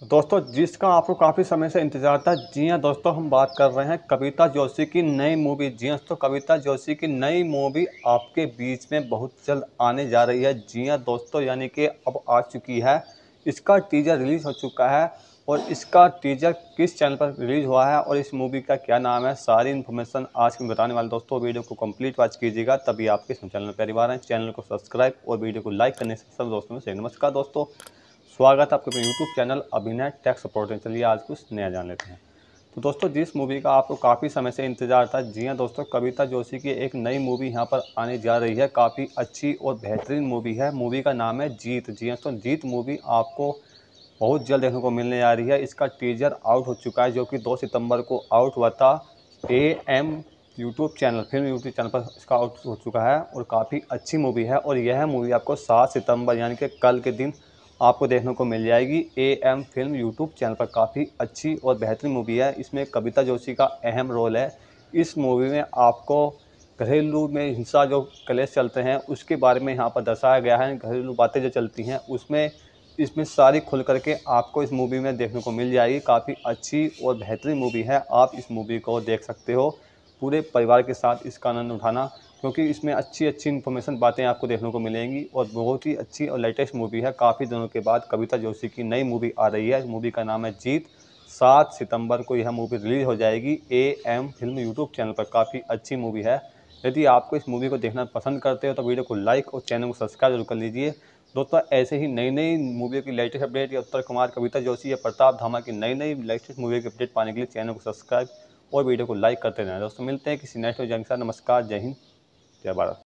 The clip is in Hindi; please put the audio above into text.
तो दोस्तों जिसका आपको काफ़ी समय से इंतज़ार था जी हाँ दोस्तों हम बात कर रहे हैं कविता जोशी की नई मूवी जी हाँ दोस्तों कविता जोशी की नई मूवी आपके बीच में बहुत जल्द आने जा रही है जी हाँ दोस्तों यानी कि अब आ चुकी है इसका टीजर रिलीज़ हो चुका है और इसका टीजर किस चैनल पर रिलीज़ हुआ है और इस मूवी का क्या नाम है सारी इन्फॉर्मेशन आज के बताने वाले दोस्तों वीडियो को कंप्लीट वॉच कीजिएगा तभी आपके चैनल पर परिवार हैं चैनल को सब्सक्राइब और वीडियो को लाइक करने से सब दोस्तों में से नमस्कार दोस्तों स्वागत है आपके अपने YouTube channel Abhinay tax support में चलिए आज कुछ नया जान लेते हैं तो दोस्तों जिस मूवी का आपको काफ़ी समय से इंतजार था जी हां दोस्तों कविता जोशी की एक नई मूवी यहां पर आने जा रही है काफ़ी अच्छी और बेहतरीन मूवी है मूवी का नाम है जीत जी हाँ दोस्तों जीत मूवी आपको बहुत जल्द देखने को मिलने जा रही है इसका टीजर आउट हो चुका है जो कि दो सितम्बर को आउट हुआ था A M YouTube channel film YouTube channel पर इसका आउट हो चुका है और काफ़ी अच्छी मूवी है और यह मूवी आपको सात सितंबर यानी कि कल के दिन आपको देखने को मिल जाएगी A M film YouTube channel पर काफ़ी अच्छी और बेहतरीन मूवी है इसमें कविता जोशी का अहम रोल है इस मूवी में आपको घरेलू में हिंसा जो कलेश चलते हैं उसके बारे में यहाँ पर दर्शाया गया है घरेलू बातें जो चलती हैं उसमें इसमें सारी खुल करके आपको इस मूवी में देखने को मिल जाएगी काफ़ी अच्छी और बेहतरीन मूवी है आप इस मूवी को देख सकते हो पूरे परिवार के साथ इसका आनंद उठाना क्योंकि इसमें अच्छी अच्छी इन्फॉर्मेशन बातें आपको देखने को मिलेंगी और बहुत ही अच्छी और लेटेस्ट मूवी है काफ़ी दिनों के बाद कविता जोशी की नई मूवी आ रही है मूवी का नाम है जीत सात सितंबर को यह मूवी रिलीज़ हो जाएगी A M film YouTube channel पर काफ़ी अच्छी मूवी है यदि आपको इस मूवी को देखना पसंद करते हो तो वीडियो को लाइक और चैनल को सब्सक्राइब जरूर कर लीजिए दोस्तों ऐसे ही नई नई मूवी की लेटेस्ट अपडेट या उत्तर कुमार कविता जोशी या प्रताप धामा की नई नई लेटेस्ट मूवी की अपडेट पाने के लिए चैनल को सब्सक्राइब और वीडियो को लाइक करते रहें दोस्तों मिलते हैं किसी नेक्स्ट वीडियो नमस्कार जय हिंद जय भारत